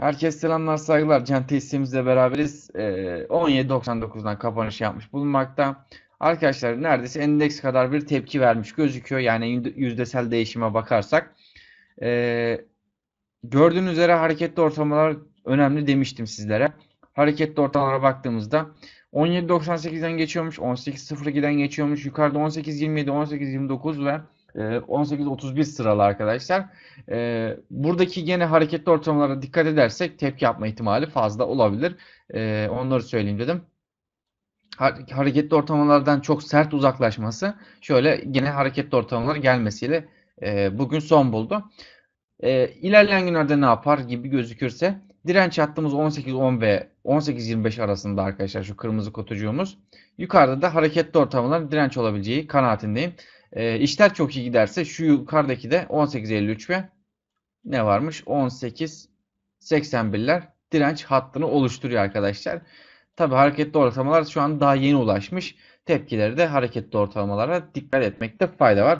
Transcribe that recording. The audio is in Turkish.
Herkes selamlar saygılar. Can Teslim'izle beraberiz. E, 17.99'dan kapanış yapmış bulunmakta. Arkadaşlar neredeyse endeks kadar bir tepki vermiş gözüküyor. Yani yüzdesel değişime bakarsak. E, gördüğünüz üzere hareketli ortamlar önemli demiştim sizlere. Hareketli ortamlara baktığımızda 17.98'den geçiyormuş, 18.02'den geçiyormuş, yukarıda 18.27, 18.29 ve 18-31 ee, sıralı arkadaşlar. Ee, buradaki gene hareketli ortamlara dikkat edersek tepki yapma ihtimali fazla olabilir. Ee, onları söyleyeyim dedim hareketli ortamlardan çok sert uzaklaşması şöyle gene hareketli ortamlara gelmesiyle e, bugün son buldu. İlerleyen günlerde ne yapar gibi gözükürse direnç hattımız 18-10 ve 18-25 arasında arkadaşlar şu kırmızı kutucuğumuz. Yukarıda da hareketli ortamların direnç olabileceği kanaatindeyim. E, işler çok iyi giderse şu yukarıdaki de 18.53 ve ne varmış? 18.81'ler direnç hattını oluşturuyor arkadaşlar. Tabi hareketli ortalamalar şu an daha yeni ulaşmış. Tepkileri de hareketli ortalamalara dikkat etmekte fayda var.